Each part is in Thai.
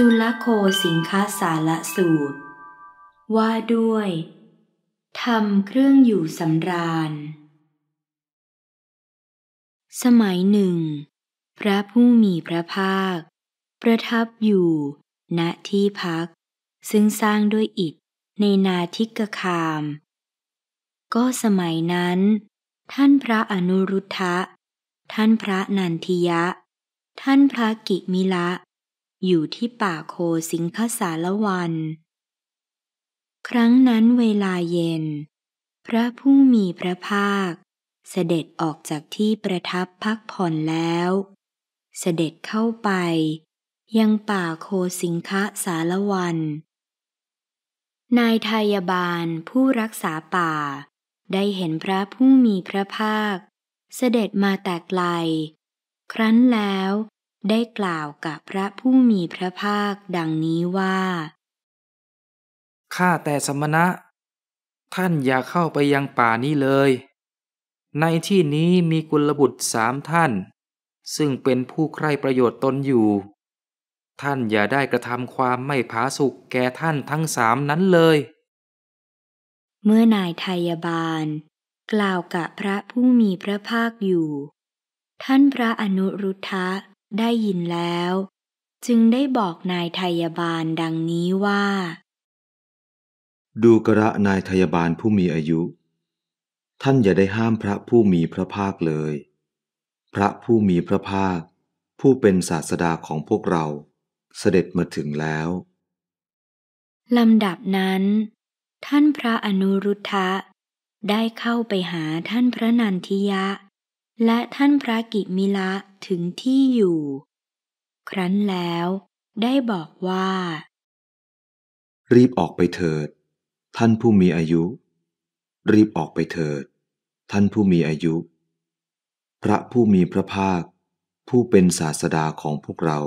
จุลโคสิงคาสาระสูตร ว่าด้วยทำเครื่องอยู่สำราญ สมัยหนึ่ง พระผู้มีพระภาค ประทับอยู่ ณที่พัก ซึ่งสร้างด้วยอิฐในนาทิกคาม ก็สมัยนั้น ท่านพระอนุรุทธะท่านพระนันทิยะ ท่านพระกิมิละอยู่ที่ป่าโคสิงคสารวัน ครั้งนั้นเวลาเย็น พระผู้มีพระภาค เสด็จออกจากที่ประทับพักผ่อนแล้ว เสด็จเข้าไป ยังป่าโคสิงคสารวัน นายทายบาลผู้รักษาป่า ได้เห็นพระผู้มีพระภาค เสด็จมาแตกไกล ครั้นแล้วได้กล่าวกับพระผู้มีพระภาคดังนี้ว่า ข้าแต่สมณะ ท่านอย่าเข้าไปยังป่านี้เลย ในที่นี้มีกุลบุตรสามท่าน ซึ่งเป็นผู้ใคร่ประโยชน์ตนอยู่ ท่านอย่าได้กระทำความไม่ผาสุกแก่ท่านทั้งสามนั้นเลย เมื่อนายไทยบาล กล่าวกับพระผู้มีพระภาคอยู่ ท่านพระอนุรุทธะได้ยินแล้ว จึงได้บอกนายทยาบาลดังนี้ว่า ดูกระนายทยาบาลผู้มีอายุ ท่านอย่าได้ห้ามพระผู้มีพระภาคเลย พระผู้มีพระภาคผู้เป็นศาสดาของพวกเราเสด็จมาถึงแล้วลำดับนั้น ท่านพระอนุรุทธะได้เข้าไปหาท่านพระนันทิยะและท่านพระกิมิละถึงที่อยู่ ครั้นแล้วได้บอกว่า รีบออกไปเถิด ท่านผู้มีอายุ รีบออกไปเถิด ท่านผู้มีอายุ พระผู้มีพระภาค ผู้เป็นศาสดาของพวกเรา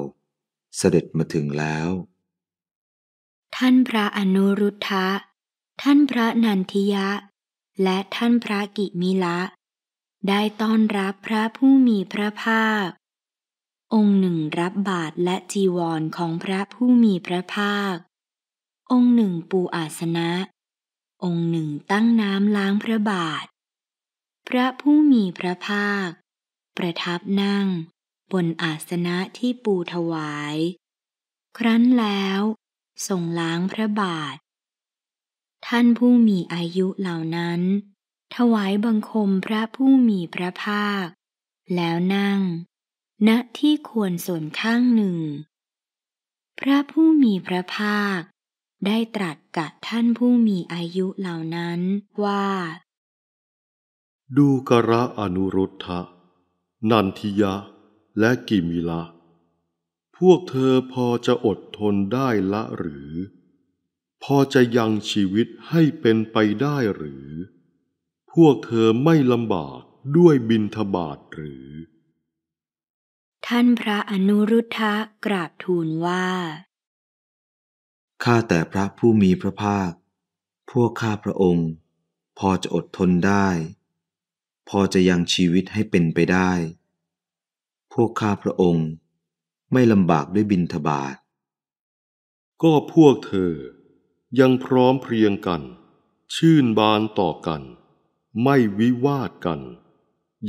เสด็จมาถึงแล้ว ท่านพระอนุรุทธะท่านพระนันทิยะ และท่านพระกิมิละได้ต้อนรับพระผู้มีพระภาค องค์หนึ่งรับบาทและจีวรของพระผู้มีพระภาค องค์หนึ่งปูอาสนะ องค์หนึ่งตั้งน้ำล้างพระบาท พระผู้มีพระภาค ประทับนั่ง บนอาสนะที่ปูถวาย ครั้นแล้วส่งล้างพระบาท ท่านผู้มีอายุเหล่านั้นถวายบังคมพระผู้มีพระภาคแล้วนั่ง ณที่ควรส่วนข้างหนึ่ง พระผู้มีพระภาค ได้ตรัสกับท่านผู้มีอายุเหล่านั้นว่า ดูกระอนุรุทธะนันทิยะ และกิมิละพวกเธอพอจะอดทนได้ละหรือ พอจะยังชีวิตให้เป็นไปได้หรือพวกเธอไม่ลำบากด้วยบินทบาทหรือ ท่านพระอนุรุทธะกราบทูลว่าข้าแต่พระผู้มีพระภาค พวกข้าพระองค์พอจะอดทนได้ พอจะยังชีวิตให้เป็นไปได้ พวกข้าพระองค์ไม่ลำบากด้วยบินทบาท ก็พวกเธอยังพร้อมเพรียงกัน ชื่นบานต่อกันไม่วิวาทกัน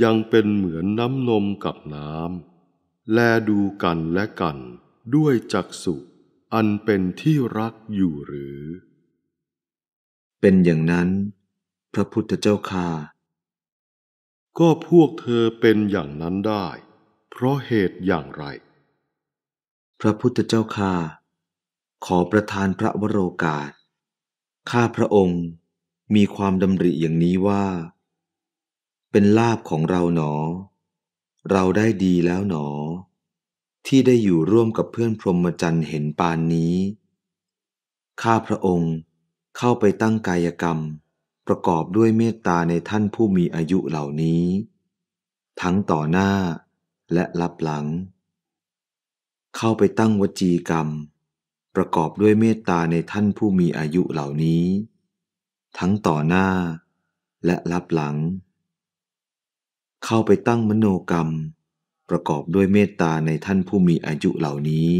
ยังเป็นเหมือนน้ำนมกับน้ำ แลดูกันและกันด้วยจักสุอันเป็นที่รักอยู่หรือ เป็นอย่างนั้น พระพุทธเจ้าค่า ก็พวกเธอเป็นอย่างนั้นได้เพราะเหตุอย่างไร พระพุทธเจ้าค่าขอประทานพระวโรกาสข้าพระองค์มีความดำริอย่างนี้ว่า เป็นลาบของเราหนอ เราได้ดีแล้วหนอ ที่ได้อยู่ร่วมกับเพื่อนพรหมจรรย์เห็นปานนี้ ข้าพระองค์เข้าไปตั้งกายกรรม ประกอบด้วยเมตตาในท่านผู้มีอายุเหล่านี้ ทั้งต่อหน้าและรับหลัง เข้าไปตั้งวจีกรรม ประกอบด้วยเมตตาในท่านผู้มีอายุเหล่านี้ทั้งต่อหน้า และรับหลัง เข้าไปตั้งมโนกรรม ประกอบด้วยเมตตาในท่านผู้มีอายุเหล่านี้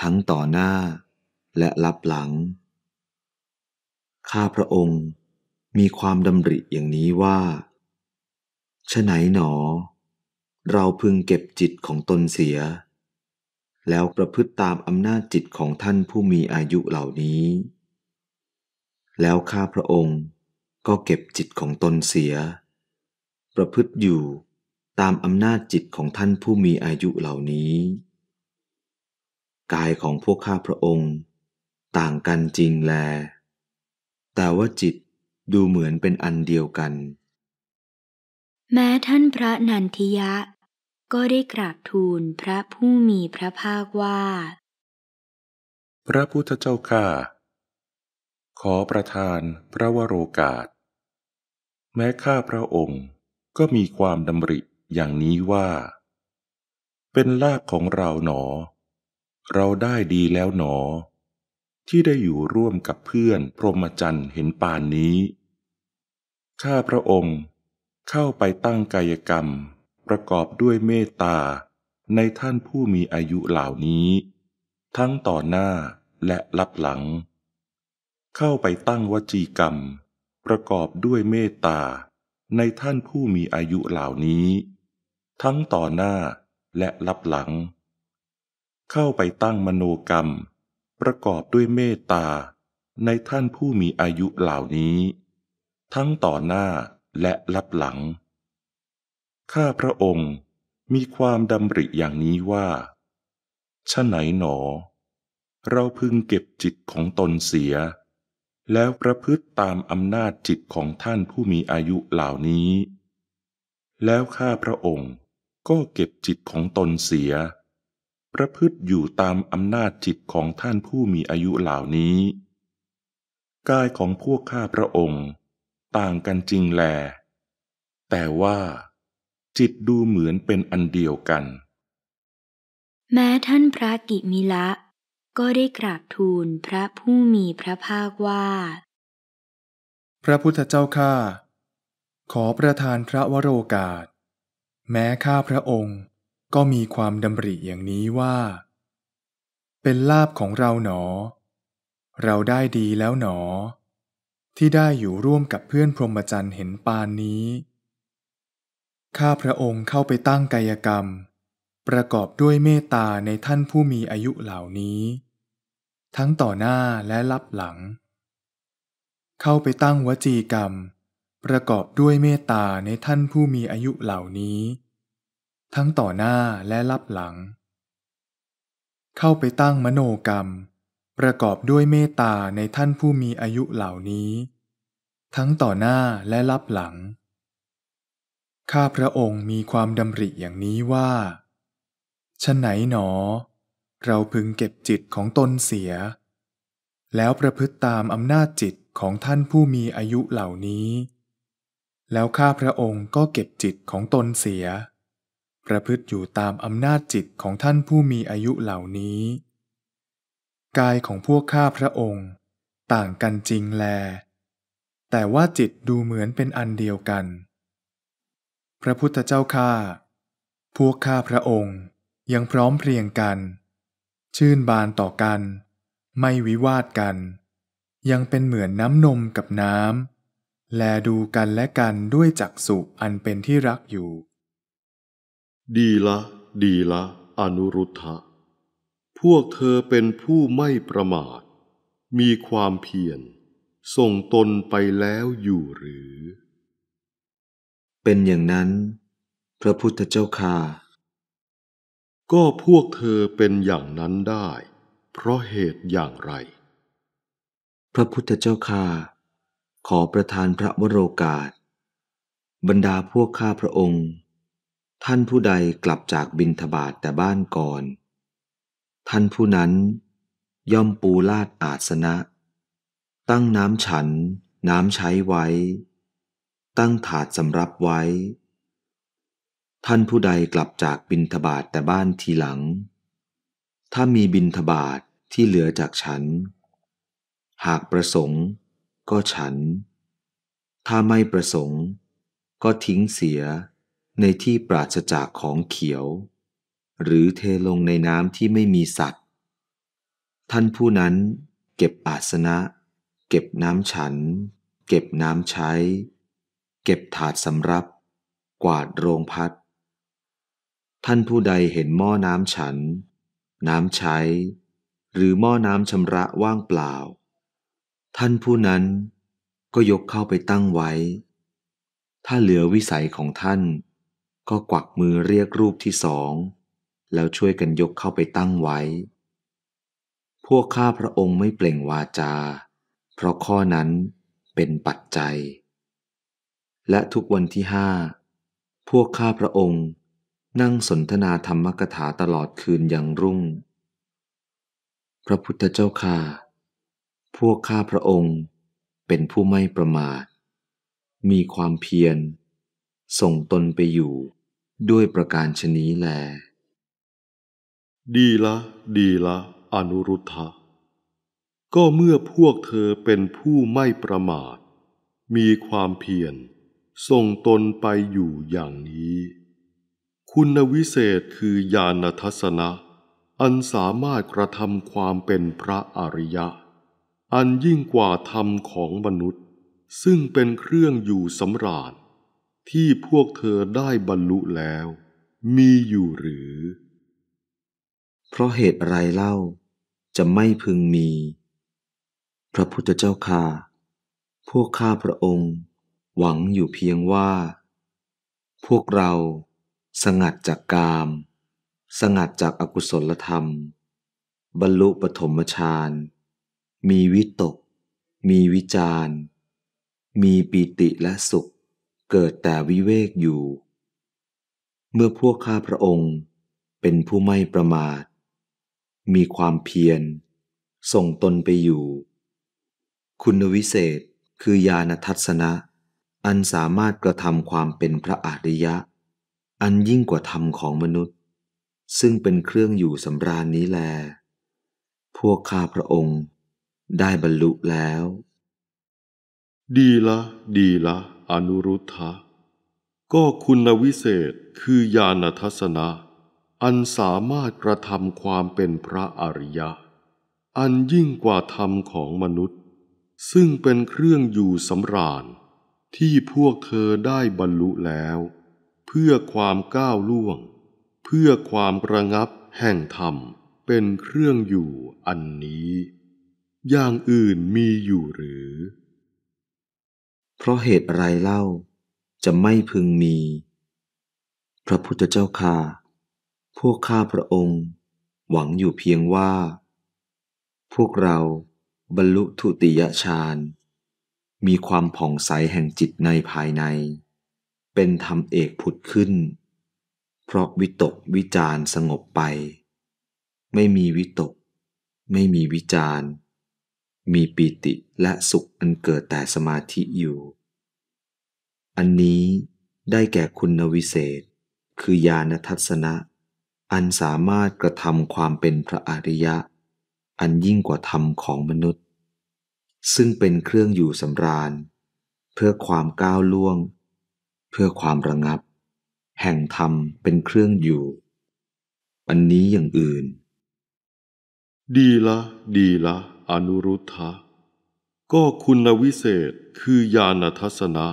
ทั้งต่อหน้า และรับหลัง ข้าพระองค์มีความดำริอย่างนี้ว่าชะไหนหนอ เราพึงเก็บจิตของตนเสีย แล้วประพฤติตามอำนาจจิตของท่านผู้มีอายุเหล่านี้แล้วข้าพระองค์ก็เก็บจิตของตนเสีย ประพฤติอยู่ตามอำนาจจิตของท่านผู้มีอายุเหล่านี้ กายของพวกข้าพระองค์ ต่างกันจริงแล แต่ว่าจิตดูเหมือนเป็นอันเดียวกัน แม้ท่านพระนันทิยะ ก็ได้กราบทูลพระผู้มีพระภาคว่า พระพุทธเจ้าข้าขอประทานพระวโรกาสแม้ข้าพระองค์ก็มีความดำริอย่างนี้ว่า เป็นลาภของเราหนอ เราได้ดีแล้วหนอ ที่ได้อยู่ร่วมกับเพื่อนพรหมจันทร์เห็นป่านนี้ข้าพระองค์เข้าไปตั้งกายกรรมประกอบด้วยเมตตาในท่านผู้มีอายุเหล่านี้ ทั้งต่อหน้าและลับหลังเข้าไปตั้งวจีกรรม ประกอบด้วยเมตตา ในท่านผู้มีอายุเหล่านี้ ทั้งต่อหน้าและลับหลัง เข้าไปตั้งมโนกรรม ประกอบด้วยเมตตา ในท่านผู้มีอายุเหล่านี้ ทั้งต่อหน้าและลับหลัง ข้าพระองค์มีความดำริอย่างนี้ว่าชะไหนหนอ เราพึงเก็บจิตของตนเสียแล้วประพฤติตามอำนาจจิตของท่านผู้มีอายุเหล่านี้ แล้วข้าพระองค์ก็เก็บจิตของตนเสียประพฤติอยู่ตามอำนาจจิตของท่านผู้มีอายุเหล่านี้ กายของพวกข้าพระองค์ต่างกันจริงแล แต่ว่าจิตดูเหมือนเป็นอันเดียวกัน แม้ท่านพระกิมิละก็ได้กราบทูลพระผู้มีพระภาคว่า พระพุทธเจ้าข้าขอประทานพระวโรกาส แม้ข้าพระองค์ก็มีความดำริอย่างนี้ว่า เป็นลาบของเราหนอ เราได้ดีแล้วหนอ ที่ได้อยู่ร่วมกับเพื่อนพรหมจรรย์เห็นปานนี้ ข้าพระองค์เข้าไปตั้งกายกรรม ประกอบด้วยเมตตาในท่านผู้มีอายุเหล่านี้ทั้งต่อหน้าและลับหลัง เข้าไปตั้งวจีกรรม ประกอบด้วยเมตตาในท่านผู้มีอายุเหล่านี้ ทั้งต่อหน้าและลับหลัง เข้าไปตั้งมโนกรรม ประกอบด้วยเมตตาในท่านผู้มีอายุเหล่านี้ ทั้งต่อหน้าและลับหลัง ข้าพระองค์มีความดำริอย่างนี้ว่าฉันไหนหนอเราพึงเก็บจิตของตนเสีย แล้วประพฤติตามอำนาจจิตของท่านผู้มีอายุเหล่านี้ แล้วข้าพระองค์ก็เก็บจิตของตนเสีย ประพฤติอยู่ตามอำนาจจิตของท่านผู้มีอายุเหล่านี้ กายของพวกข้าพระองค์ ต่างกันจริงแล แต่ว่าจิตดูเหมือนเป็นอันเดียวกัน พระพุทธเจ้าข้าพวกข้าพระองค์ยังพร้อมเพรียงกันชื่นบานต่อกัน ไม่วิวาทกัน ยังเป็นเหมือนน้ำนมกับน้ำ แลดูกันและกันด้วยจักสุอันเป็นที่รักอยู่ ดีละ ดีละ อนุรุทธะ พวกเธอเป็นผู้ไม่ประมาท มีความเพียรส่งตนไปแล้วอยู่หรือ เป็นอย่างนั้น พระพุทธเจ้าค่าก็พวกเธอเป็นอย่างนั้นได้ เพราะเหตุอย่างไร พระพุทธเจ้าค่า ขอประทานพระวโรกาส บรรดาพวกข้าพระองค์ ท่านผู้ใดกลับจากบินทบาทแต่บ้านก่อน ท่านผู้นั้นย่อมปูลาดอาสนะ ตั้งน้ำฉันน้ำใช้ไว้ ตั้งถาดสำรับไว้ท่านผู้ใดกลับจากบินทบาทแต่บ้านทีหลัง ถ้ามีบินทบาทที่เหลือจากฉัน หากประสงค์ก็ฉัน ถ้าไม่ประสงค์ก็ทิ้งเสียในที่ปราศจากของเขียว หรือเทลงในน้ำที่ไม่มีสัตว์ ท่านผู้นั้นเก็บอาสนะ เก็บน้ำฉัน เก็บน้ำใช้ เก็บถาดสำรับ กวาดโรงพัดท่านผู้ใดเห็นหม้อน้ำฉัน น้ำใช้ หรือหม้อน้ำชำระว่างเปล่า ท่านผู้นั้นก็ยกเข้าไปตั้งไว้ ถ้าเหลือวิสัยของท่าน ก็กวักมือเรียกรูปที่สองแล้วช่วยกันยกเข้าไปตั้งไว้ พวกข้าพระองค์ไม่เปล่งวาจา เพราะข้อนั้นเป็นปัจจัย และทุกวันที่ห้า พวกข้าพระองค์นั่งสนทนาธรรมกถาตลอดคืนอย่างรุ่ง พระพุทธเจ้าค่า พวกข้าพระองค์เป็นผู้ไม่ประมาท มีความเพียรส่งตนไปอยู่ด้วยประการชนี้แล ดีละ ดีละ อนุรุทธะก็เมื่อพวกเธอเป็นผู้ไม่ประมาท มีความเพียรส่งตนไปอยู่อย่างนี้คุณวิเศษคือญาณทัศนะอันสามารถกระทำความเป็นพระอริยะ อันยิ่งกว่าธรรมของมนุษย์ ซึ่งเป็นเครื่องอยู่สำราญที่พวกเธอได้บรรลุแล้ว มีอยู่หรือ เพราะเหตุอะไรเล่าจะไม่พึงมี พระพุทธเจ้าค่ะพวกข้าพระองค์ หวังอยู่เพียงว่า พวกเราสงัดจากกาม สงัดจากอากุศลธรรม บรรลุปฐมฌาน มีวิตก มีวิจาร มีปิติและสุข เกิดแต่วิเวกอยู่ เมื่อพวกข้าพระองค์เป็นผู้ไม่ประมาท มีความเพียรส่งตนไปอยู่ คุณวิเศษคือญาณทัศนะ อันสามารถกระทำความเป็นพระอริยะอันยิ่งกว่าธรรมของมนุษย์ ซึ่งเป็นเครื่องอยู่สำราญนี้แล พวกข้าพระองค์ได้บรรลุแล้ว ดีละ ดีละ อนุรุทธะก็คุณวิเศษคือญาณทัศนะอันสามารถกระทำความเป็นพระอริยะ อันยิ่งกว่าธรรมของมนุษย์ ซึ่งเป็นเครื่องอยู่สำราญที่พวกเธอได้บรรลุแล้วพื่อความก้าวล่วง เพื่อความระงับแห่งธรรมเป็นเครื่องอยู่อันนี้ อย่างอื่นมีอยู่หรือ เพราะเหตุอะไรเล่าจะไม่พึงมี พระพุทธเจ้าค่าพวกข้าพระองค์ หวังอยู่เพียงว่า พวกเราบรรลุทุติยฌานมีความผ่องใสแห่งจิตในภายในเป็นธรรมเอกผุดขึ้น เพราะวิตกวิจารสงบไป ไม่มีวิตก ไม่มีวิจารมีปีติและสุขอันเกิดแต่สมาธิอยู่ อันนี้ได้แก่คุณวิเศษ คือญาณทัศนะ อันสามารถกระทำความเป็นพระอริยะ อันยิ่งกว่าธรรมของมนุษย์ ซึ่งเป็นเครื่องอยู่สำราญ เพื่อความก้าวล่วงพื่อความระงับ แห่งธรรมเป็นเครื่องอยู่ อันนี้อย่างอื่น ดีละดีละ อนุรุทธะก็คุณวิเศษคือญาณทัศนะ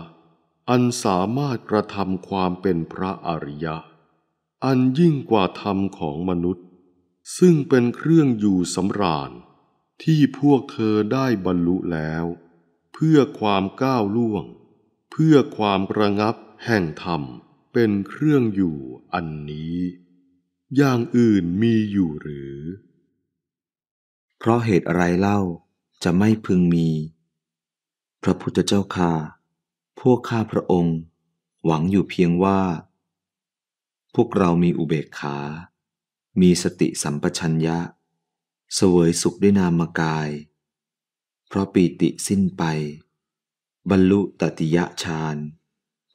อันสามารถกระทำความเป็นพระอริยะ อันยิ่งกว่าธรรมของมนุษย์ ซึ่งเป็นเครื่องอยู่สำราญที่พวกเธอได้บรรลุแล้ว เพื่อความก้าวล่วง เพื่อความระงับแห่งธรรมเป็นเครื่องอยู่อันนี้ อย่างอื่นมีอยู่หรือ เพราะเหตุอะไรเล่าจะไม่พึงมี พระพุทธเจ้าค่าพวกข้าพระองค์ หวังอยู่เพียงว่า พวกเรามีอุเบกขา มีสติสัมปชัญญะ เสวยสุขด้วยนามกาย เพราะปีติสิ้นไป บรรลุตติยะฌาน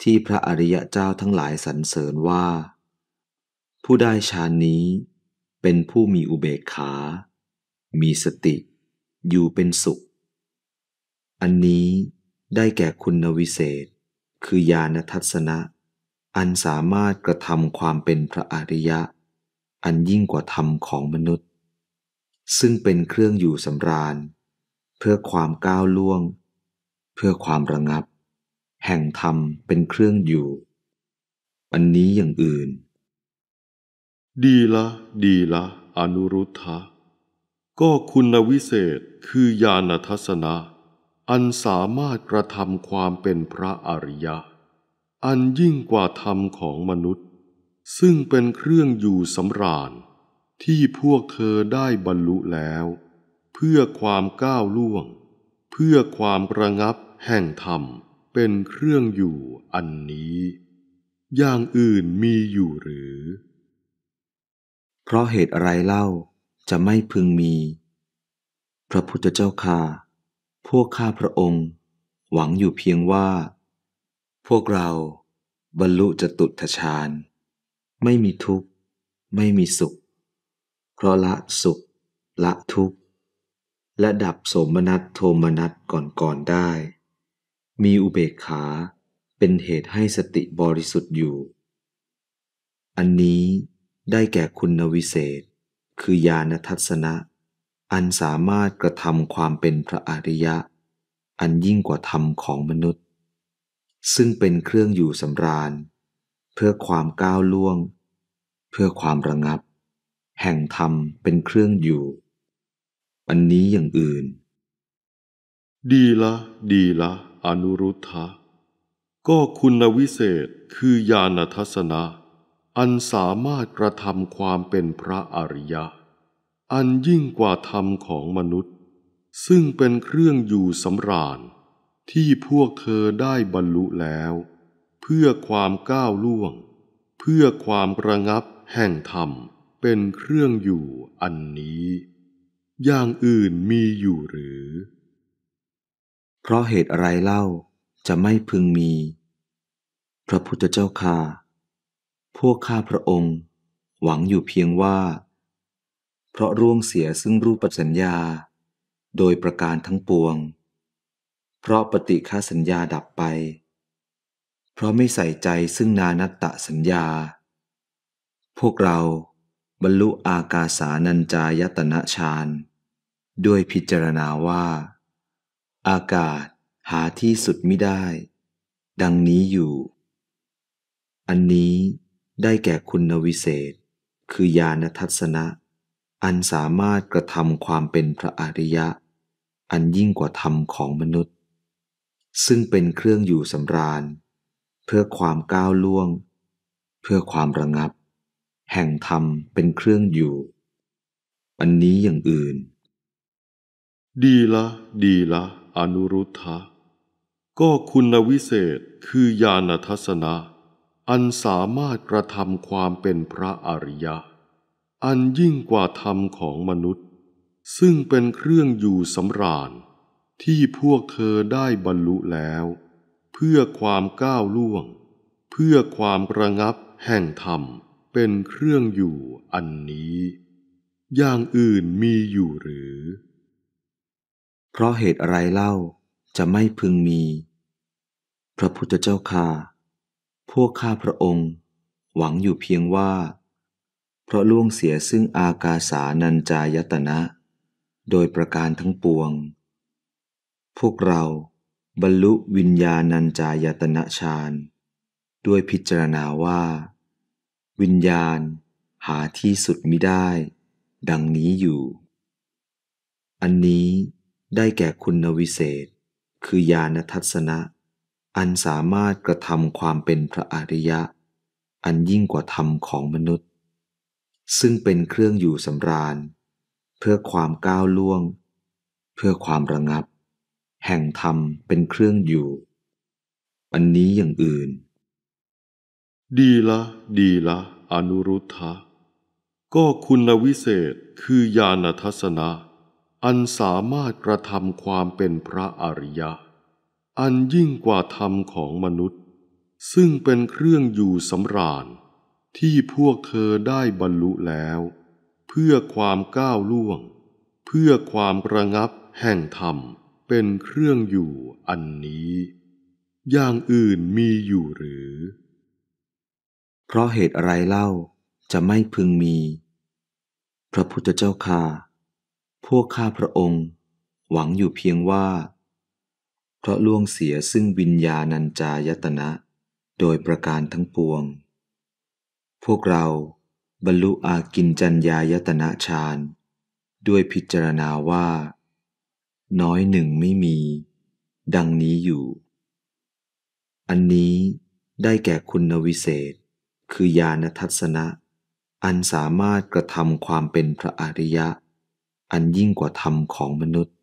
ที่พระอริยะเจ้าทั้งหลายสรรเสริญว่า ผู้ได้ฌานนี้เป็นผู้มีอุเบกขา มีสติ อยู่เป็นสุข อันนี้ได้แก่คุณวิเศษคือญาณทัศนะอันสามารถกระทำความเป็นพระอริยะ อันยิ่งกว่าธรรมของมนุษย์ ซึ่งเป็นเครื่องอยู่สำราญ เพื่อความก้าวล่วง เพื่อความระงับแห่งธรรมเป็นเครื่องอยู่ อันนี้อย่างอื่น ดีละ ดีละ อนุรุทธะก็คุณวิเศษคือญาณทัศนะอันสามารถกระทำความเป็นพระอริยะ อันยิ่งกว่าธรรมของมนุษย์ ซึ่งเป็นเครื่องอยู่สำราญที่พวกเธอได้บรรลุแล้ว เพื่อความก้าวล่วง เพื่อความระงับแห่งธรรมเป็นเครื่องอยู่อันนี้ อย่างอื่นมีอยู่หรือ เพราะเหตุอะไรเล่าจะไม่พึงมี พระพุทธเจ้าค่าพวกข้าพระองค์ หวังอยู่เพียงว่า พวกเราบรรลุจตุทฌานไม่มีทุกข์ ไม่มีสุขเพราะละสุข ละทุกข์และดับโสมนัสโทมนัสก่อนก่อนได้มีอุเบกขาเป็นเหตุให้สติบริสุทธิ์อยู่ อันนี้ได้แก่คุณวิเศษคือญาณทัศนะอันสามารถกระทำความเป็นพระอริยะ อันยิ่งกว่าธรรมของมนุษย์ ซึ่งเป็นเครื่องอยู่สำราญ เพื่อความก้าวล่วง เพื่อความระงับ แห่งธรรมเป็นเครื่องอยู่ อันนี้อย่างอื่น ดีละ ดีละอนุรุทธะก็คุณวิเศษคือญาณทัศนะ อันสามารถกระทำความเป็นพระอริยะ อันยิ่งกว่าธรรมของมนุษย์ ซึ่งเป็นเครื่องอยู่สำราญที่พวกเธอได้บรรลุแล้ว เพื่อความก้าวล่วง เพื่อความระงับแห่งธรรมเป็นเครื่องอยู่อันนี้ อย่างอื่นมีอยู่หรือเพราะเหตุอะไรเล่าจะไม่พึงมี พระพุทธเจ้าค่าพวกข้าพระองค์ หวังอยู่เพียงว่า เพราะร่วงเสียซึ่งรูปสัญญา โดยประการทั้งปวง เพราะปฏิฆาสัญญาดับไป เพราะไม่ใส่ใจซึ่งนานัตตะสัญญา พวกเราบรรลุอากาสานัญจายตนะฌานด้วยพิจารณาว่าอากาศหาที่สุดไม่ได้ ดังนี้อยู่ อันนี้ได้แก่คุณวิเศษ คือญาณทัศนะอันสามารถกระทำความเป็นพระอริยะ อันยิ่งกว่าธรรมของมนุษย์ ซึ่งเป็นเครื่องอยู่สำราญ เพื่อความก้าวล่วง เพื่อความระงับ แห่งธรรมเป็นเครื่องอยู่ อันนี้อย่างอื่น ดีละ ดีละอนุรุทธะก็คุณวิเศษคือญาณทัศนะอันสามารถกระทำความเป็นพระอริยะ อันยิ่งกว่าธรรมของมนุษย์ ซึ่งเป็นเครื่องอยู่สำราญที่พวกเธอได้บรรลุแล้ว เพื่อความก้าวล่วง เพื่อความระงับแห่งธรรมเป็นเครื่องอยู่อันนี้ อย่างอื่นมีอยู่หรือเพราะเหตุอะไรเล่าจะไม่พึงมี พระพุทธเจ้าค่าพวกข้าพระองค์ หวังอยู่เพียงว่า เพราะล่วงเสียซึ่งอากาสานัญจายตนะ โดยประการทั้งปวง พวกเราบรรลุวิญญาณัญจายตนะฌานด้วยพิจารณาว่า วิญญาณหาที่สุดมิได้ ดังนี้อยู่ อันนี้ได้แก่คุณวิเศษคือญาณทัศนะ อันสามารถกระทำความเป็นพระอริยะ อันยิ่งกว่าธรรมของมนุษย์ ซึ่งเป็นเครื่องอยู่สำราญเพื่อความก้าวล่วง เพื่อความระงับ แห่งธรรมเป็นเครื่องอยู่ อันนี้อย่างอื่น ดีละดีละ อนุรุทธะก็คุณวิเศษคือญาณทัศนะอันสามารถกระทำความเป็นพระอริยะ อันยิ่งกว่าธรรมของมนุษย์ ซึ่งเป็นเครื่องอยู่สำราญที่พวกเธอได้บรรลุแล้ว เพื่อความก้าวล่วง เพื่อความระงับแห่งธรรมเป็นเครื่องอยู่อันนี้ อย่างอื่นมีอยู่หรือ เพราะเหตุอะไรเล่าจะไม่พึงมี พระพุทธเจ้าค่าพวกข้าพระองค์หวังอยู่เพียงว่า เพราะล่วงเสียซึ่งวิญญาณัญจายตนะ โดยประการทั้งปวง พวกเราบรรลุอากินจัญญายตนะฌานด้วยพิจารณาว่า น้อยหนึ่งไม่มี ดังนี้อยู่ อันนี้ได้แก่คุณวิเศษ คือญาณทัศนะ อันสามารถกระทำความเป็นพระอริยะอันยิ่งกว่าธรรมของมนุษย์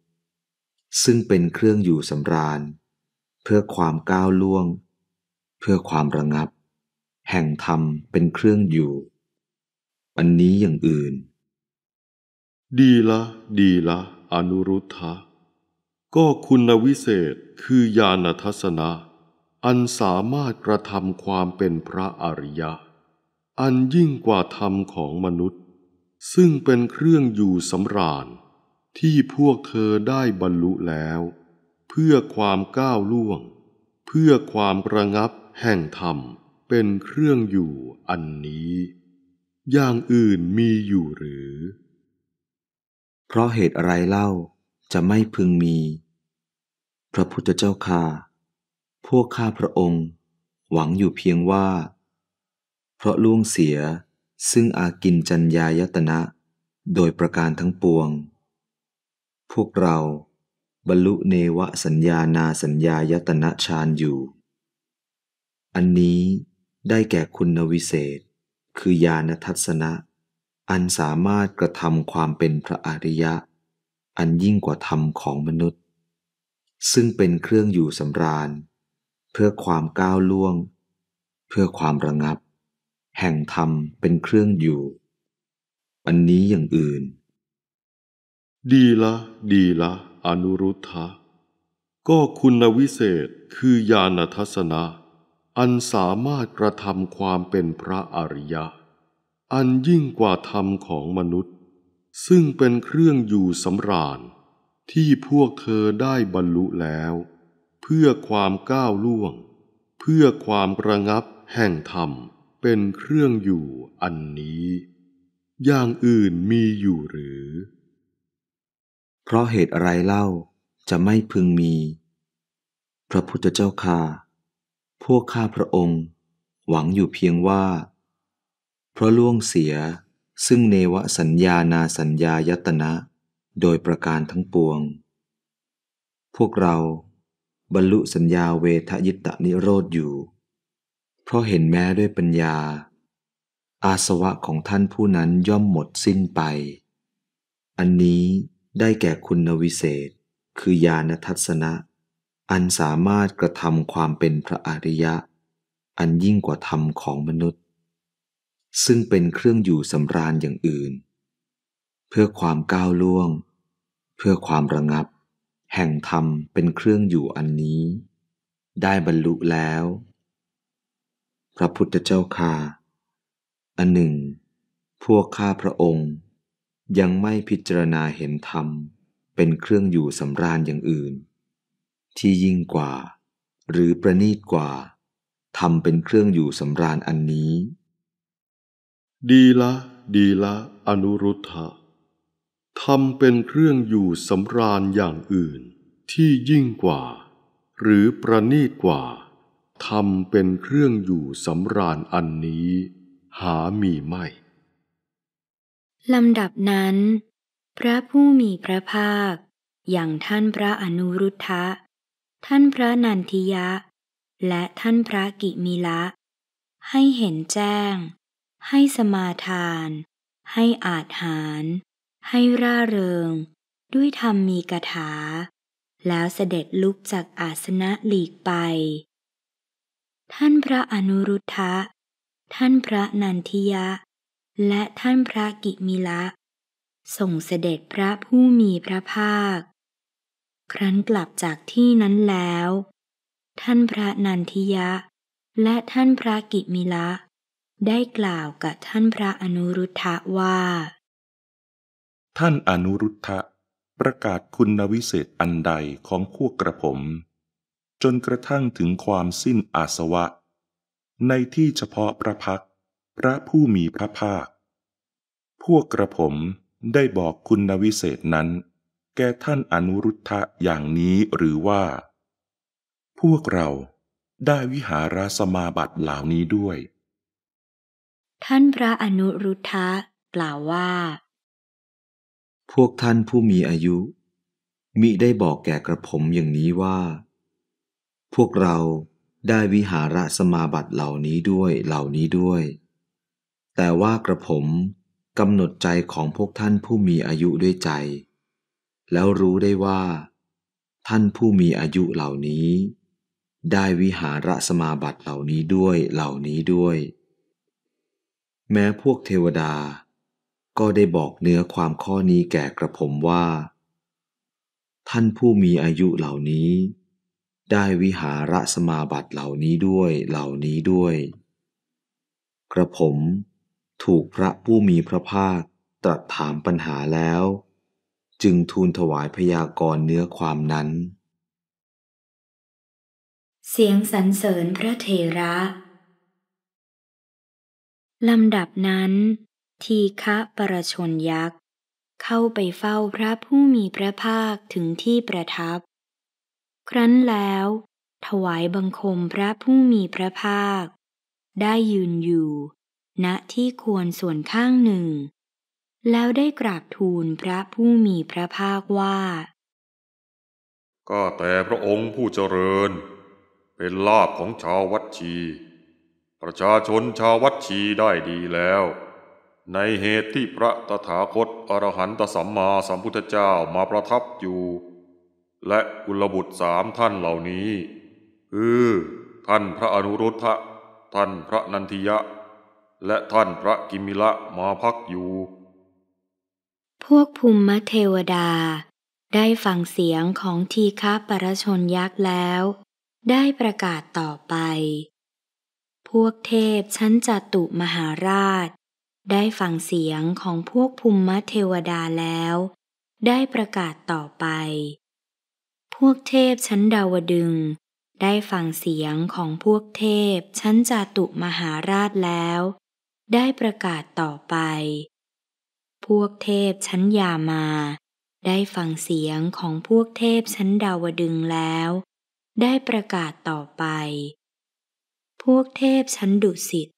ซึ่งเป็นเครื่องอยู่สำราญ เพื่อความก้าวล่วง เพื่อความระงับแห่งธรรมเป็นเครื่องอยู่ อันนี้อย่างอื่น ดีละดีละ อนุรุทธะก็คุณวิเศษคือญาณทัศนะอันสามารถกระทำความเป็นพระอริยะ อันยิ่งกว่าธรรมของมนุษย์ซึ่งเป็นเครื่องอยู่สำราญที่พวกเธอได้บรรลุแล้ว เพื่อความก้าวล่วง เพื่อความระงับแห่งธรรมเป็นเครื่องอยู่อันนี้ อย่างอื่นมีอยู่หรือ เพราะเหตุอะไรเล่าจะไม่พึงมี พระพุทธเจ้าค่าพวกข้าพระองค์หวังอยู่เพียงว่า เพราะล่วงเสียซึ่งอากินจัญญายตนะ โดยประการทั้งปวง พวกเรา บรรลุเนวสัญญานาสัญญายตนะฌานอยู่ อันนี้ได้แก่คุณวิเศษ คือญาณทัศนะ อันสามารถกระทำความเป็นพระอริยะ อันยิ่งกว่าธรรมของมนุษย์ ซึ่งเป็นเครื่องอยู่สำราญ เพื่อความก้าวล่วง เพื่อความระงับแห่งธรรมเป็นเครื่องอยู่ อันนี้อย่างอื่น ดีละ ดีละ อนุรุทธะก็คุณวิเศษคือญาณทัศนะ อันสามารถกระทำความเป็นพระอริยะ อันยิ่งกว่าธรรมของมนุษย์ ซึ่งเป็นเครื่องอยู่สำราญที่พวกเธอได้บรรลุแล้ว เพื่อความก้าวล่วง เพื่อความระงับแห่งธรรมเป็นเครื่องอยู่อันนี้ อย่างอื่นมีอยู่หรือ เพราะเหตุอะไรเล่า จะไม่พึงมี พระพุทธเจ้าค่า พวกข้าพระองค์ หวังอยู่เพียงว่า เพราะล่วงเสีย ซึ่งเนวสัญญา นาสัญญา ยตนะ โดยประการทั้งปวง พวกเรา บรรลุสัญญาเวทยิตะนิโรธอยู่เพราะเห็นแม้ด้วยปัญญา อาสวะของท่านผู้นั้นย่อมหมดสิ้นไป อันนี้ได้แก่คุณวิเศษคือญาณทัศนะอันสามารถกระทำความเป็นพระอริยะ อันยิ่งกว่าธรรมของมนุษย์ ซึ่งเป็นเครื่องอยู่สำราญอย่างอื่น เพื่อความก้าวล่วง เพื่อความระงับ แห่งธรรมเป็นเครื่องอยู่อันนี้ ได้บรรลุแล้วพระพุทธเจ้าคาอันหนึ่ง พวกข้าพระองค์ ยังไม่พิจารณาเห็นธรรมเป็นเครื่องอยู่สำราญอย่างอื่น ที่ยิ่งกว่าหรือประนีตกว่าธรรมเป็นเครื่องอยู่สำราญอันนี้ ดีละดีละอนุรุทธะธรรมเป็นเครื่องอยู่สำราญอย่างอื่นที่ยิ่งกว่าหรือประนีตกว่าธรรมเป็นเครื่องอยู่สำราญอันนี้หามีไม่ลำดับนั้น พระผู้มีพระภาคอย่างท่านพระอนุรุทธะท่านพระนันทิยะ และท่านพระกิมิละ ให้เห็นแจ้ง ให้สมาทาน ให้อาจหาร ให้ร่าเริง ด้วยธรรมมีกถา แล้วเสด็จลุกจากอาสนะหลีกไปท่านพระอนุรุทธะ ท่านพระนันทิยะ และท่านพระกิมิละ ส่งเสด็จพระผู้มีพระภาค ครั้นกลับจากที่นั้นแล้ว ท่านพระนันทิยะ และท่านพระกิมิละ ได้กล่าวกับท่านพระอนุรุทธะว่า ท่านอนุรุทธะประกาศคุณวิเศษอันใดของพวกกระผมจนกระทั่งถึงความสิ้นอาสวะ ในที่เฉพาะพระพัก พระผู้มีพระภาค พวกกระผมได้บอกคุณวิเศษนั้น แก่ท่านอนุรุทธะอย่างนี้หรือว่า พวกเราได้วิหารสมาบัติเหล่านี้ด้วย ท่านพระอนุรุทธะกล่าวว่า พวกท่านผู้มีอายุมิได้บอกแก่กระผมอย่างนี้ว่าพวกเราได้วิหารสมาบัติเหล่านี้ด้วยเหล่านี้ด้วย แต่ว่ากระผมกำหนดใจของพวกท่านผู้มีอายุด้วยใจ แล้วรู้ได้ว่า ท่านผู้มีอายุเหล่านี้ ได้วิหารสมาบัติเหล่านี้ด้วยเหล่านี้ด้วย แม้พวกเทวดา ก็ได้บอกเนื้อความข้อนี้แก่กระผมว่า ท่านผู้มีอายุเหล่านี้ได้วิหารสมาบัติเหล่านี้ด้วยเหล่านี้ด้วย กระผมถูกพระผู้มีพระภาคตรัสถามปัญหาแล้ว จึงทูลถวายพยากรณ์เนื้อความนั้น เสียงสรรเสริญพระเทระลำดับนั้นทีฆะปรชนยักษ์ เข้าไปเฝ้าพระผู้มีพระภาคถึงที่ประทับครั้นแล้ว ถวายบังคมพระผู้มีพระภาค ได้ยืนอยู่ ณที่ควรส่วนข้างหนึ่ง แล้วได้กราบทูลพระผู้มีพระภาคว่า ก็แต่พระองค์ผู้เจริญเป็นลาบของชาววัดชี ประชาชนชาววัดชีได้ดีแล้ว ในเหตุที่พระตถาคตอรหันตสัมมาสัมพุทธเจ้ามาประทับอยู่และกุลบุตรสามท่านเหล่านี้คือท่านพระอนุรุทธะ ท่านพระนันทิยะ และท่านพระกิมิละมาพักอยู่ พวกภูมิเทวดาได้ฟังเสียงของทีฆาปรชนยักษ์แล้ว ได้ประกาศต่อไป พวกเทพชั้นจตุมหาราช ได้ฟังเสียงของพวกภูมิเทวดาแล้ว ได้ประกาศต่อไปพวกเทพชั้นดาวดึง ได้ฟังเสียงของพวกเทพชั้นจาตุ มหาราชแล้ว ได้ประกาศต่อไป พวกเทพชั้นยามา ได้ฟังเสียงของพวกเทพชั้นดาวดึงแล้ว ได้ประกาศต่อไป พวกเทพชั้นดุสิต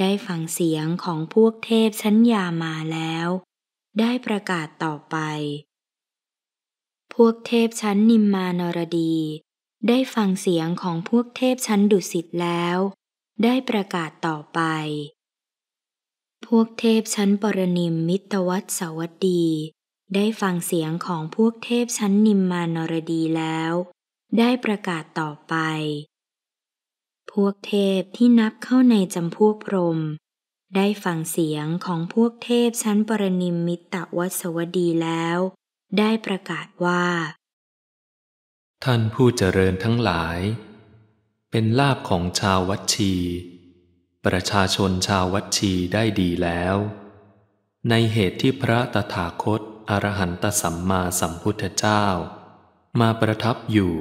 ได้ฟังเสียงของพวกเทพชั้นยามาแล้ว ได้ประกาศต่อไปวกเทพชั้นนิมมานรดี ได้ฟังเสียงของพวกเทพชั้นดุสิตแล้ว ได้ประกาศต่อไป พวกเทพชั้นปรนิมมิตวัตสวัสดี ได้ฟังเสียงของพวกเทพชั้นนิมมานรดีแล้ว ได้ประกาศต่อไป พวกเทพที่นับเข้าในจำพวกพรม ได้ฟังเสียงของพวกเทพชั้นปรนิมมิตวัตสวัสดีแล้วได้ประกาศว่า ท่านผู้เจริญทั้งหลาย เป็นลาบของชาววัชี ประชาชนชาววัชีได้ดีแล้ว ในเหตุที่พระตถาคตอรหันตสัมมาสัมพุทธเจ้า มาประทับอยู่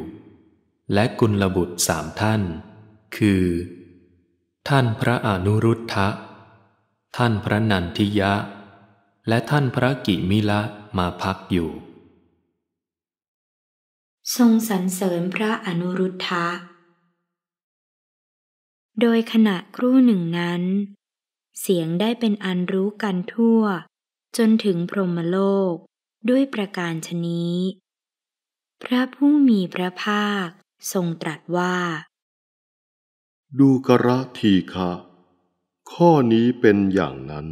และกุลบุตรสามท่าน คือ ท่านพระอนุรุทธะท่านพระนันทิยะ และท่านพระกิมิละมาพักอยู่ ทรงสรรเสริญพระอนุรุทธะ โดยขณะครู่หนึ่งนั้น เสียงได้เป็นอันรู้กันทั่ว จนถึงพรหมโลกด้วยประการชนี้ พระผู้มีพระภาคทรงตรัสว่า ดูกระทีคะข้อนี้เป็นอย่างนั้น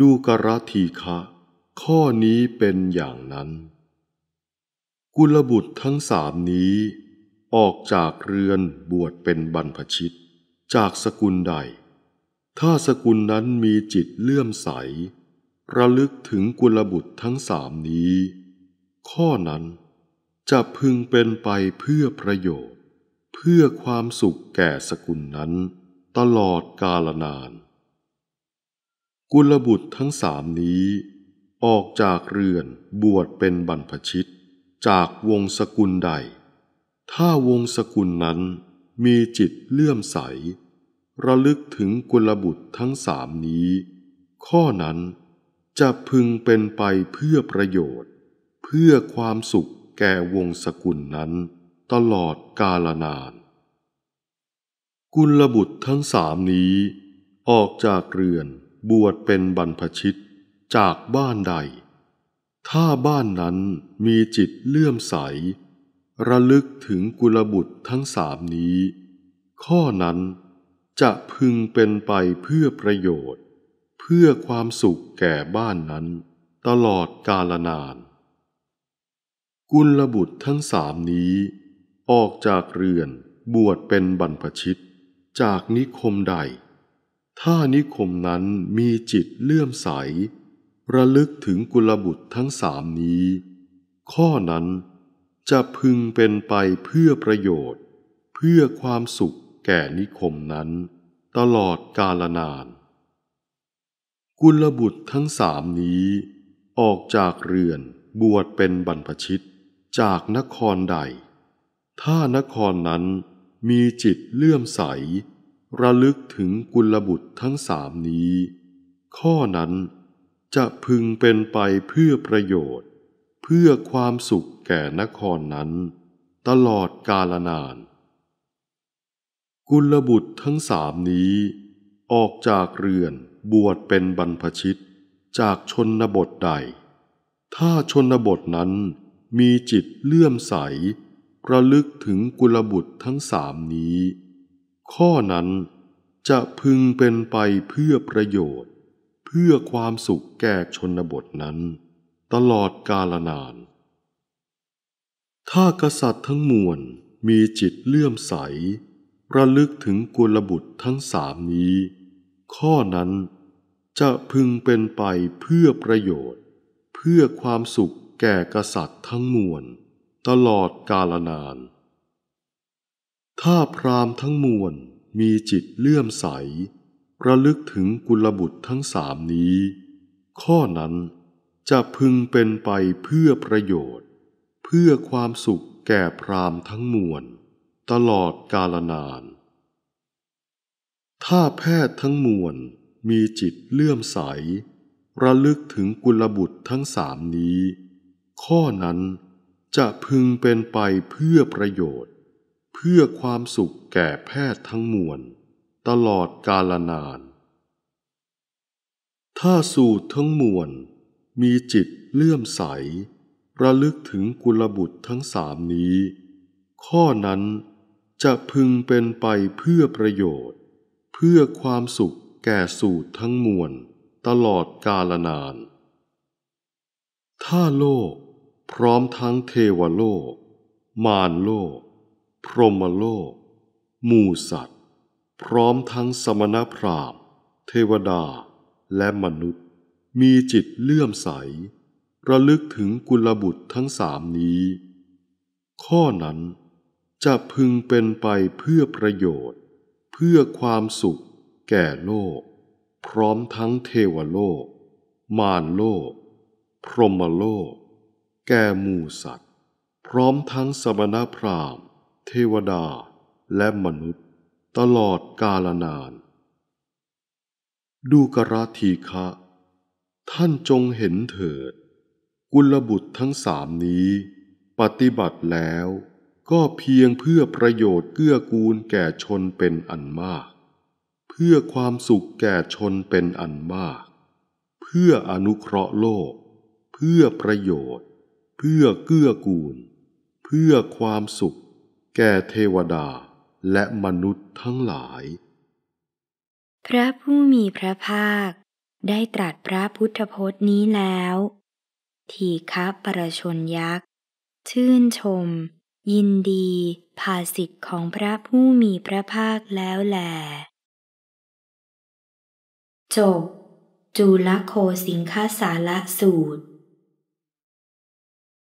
ดูกระทีคะข้อนี้เป็นอย่างนั้น กุลบุตรทั้งสามนี้ ออกจากเรือนบวชเป็นบรรพชิตจากสกุลใด ถ้าสกุลนั้นมีจิตเลื่อมใส ระลึกถึงกุลบุตรทั้งสามนี้ ข้อนั้นจะพึงเป็นไปเพื่อประโยชน์เพื่อความสุขแก่สกุลนั้น ตลอดกาลนาน กุลบุตรทั้งสามนี้ออกจากเรือนบวชเป็นบรรพชิตจากวงสกุลใด ถ้าวงสกุลนั้นมีจิตเลื่อมใส ระลึกถึงกุลบุตรทั้งสามนี้ ข้อนั้นจะพึงเป็นไปเพื่อประโยชน์ เพื่อความสุขแก่วงสกุลนั้นตลอดกาลนาน กุลบุตรทั้งสามนี้ออกจากเรือนบวชเป็นบรรพชิตจากบ้านใด ถ้าบ้านนั้นมีจิตเลื่อมใส ระลึกถึงกุลบุตรทั้งสามนี้ ข้อนั้นจะพึงเป็นไปเพื่อประโยชน์ เพื่อความสุขแก่บ้านนั้น ตลอดกาลนาน กุลบุตรทั้งสามนี้ ออกจากเรือนบวชเป็นบรรพชิตจากนิคมใด ถ้านิคมนั้นมีจิตเลื่อมใสระลึกถึงกุลบุตรทั้งสามนี้ ข้อนั้นจะพึงเป็นไปเพื่อประโยชน์เพื่อความสุขแก่นิคมนั้น ตลอดกาลนาน กุลบุตรทั้งสามนี้ ออกจากเรือนบวชเป็นบรรพชิตจากนครใด ถ้านครนั้นมีจิตเลื่อมใส ระลึกถึงกุลบุตรทั้งสามนี้ ข้อนั้นจะพึงเป็นไปเพื่อประโยชน์ เพื่อความสุขแก่นครนั้นตลอดกาลนาน กุลบุตรทั้งสามนี้ ออกจากเรือนบวชเป็นบรรพชิตจากชนบทใด ถ้าชนบทนั้นมีจิตเลื่อมใสกระลึกถึงกุลบุตรทั้งสามนี้ ข้อนั้นจะพึงเป็นไปเพื่อประโยชน์พื่อความสุขแก่ชนบทนั้น ตลอดกาลนาน ถ้ากษัตริย์ทั้งมวลมีจิตเลื่อมใสระลึกถึงกุลบุตรทั้งสามนี้ ข้อนั้นจะพึงเป็นไปเพื่อประโยชน์ เพื่อความสุขแก่กษัตริย์ทั้งมวลตลอดกาลนาน ถ้าพราหมณ์ทั้งมวลมีจิตเลื่อมใสระลึกถึงกุลบุตรทั้งสามนี้ ข้อนั้นจะพึงเป็นไปเพื่อประโยชน์ เพื่อความสุขแก่พรามทั้งมวลตลอดกาลนาน ถ้าแพทย์ทั้งมวล มีจิตเลื่อมใส ระลึกถึงกุลบุตรทั้งสามนี้ ข้อนั้นจะพึงเป็นไปเพื่อประโยชน์ เพื่อความสุขแก่แพทย์ทั้งมวลตลอดกาลนาน ถ้าสูตรทั้งมวลมีจิตเลื่อมใส ระลึกถึงกุลบุตรทั้งสามนี้ ข้อนั้นจะพึงเป็นไปเพื่อประโยชน์ เพื่อความสุขแก่สูตรทั้งมวลตลอดกาลนาน ถ้าโลกพร้อมทั้งเทวโลก มารโลก พรหมโลก หมู่สัตวพร้อมทั้งสมณพราหมณ์เทวดา และมนุษย์ มีจิตเลื่อมใส ระลึกถึงกุลบุตรทั้งสามนี้ ข้อนั้นจะพึงเป็นไปเพื่อประโยชน์ เพื่อความสุข แก่โลก พร้อมทั้งเทวโลก มารโลก พรหมโลก แก่หมู่สัตว์ พร้อมทั้งสมณพราหมณ์เทวดาและมนุษย์ตลอดกาลนาน ดูกระทีคะ ท่านจงเห็นเถิด กุลบุตรทั้งสามนี้ ปฏิบัติแล้วก็เพียงเพื่อประโยชน์เกื้อกูลแก่ชนเป็นอันมาก เพื่อความสุขแก่ชนเป็นอันมาก เพื่ออนุเคราะห์โลก เพื่อประโยชน์ เพื่อเกื้อกูล เพื่อความสุข แก่เทวดาและมนุษย์ทั้งหลาย พระผู้มีพระภาคได้ตรัสพระพุทธพจน์นี้แล้วทีคับปรชนยักษ์ ชื่นชม ยินดีภาสิทธิ์ของพระผู้มีพระภาคแล้วแหลจบจุลโคสิงคาสาระสูตร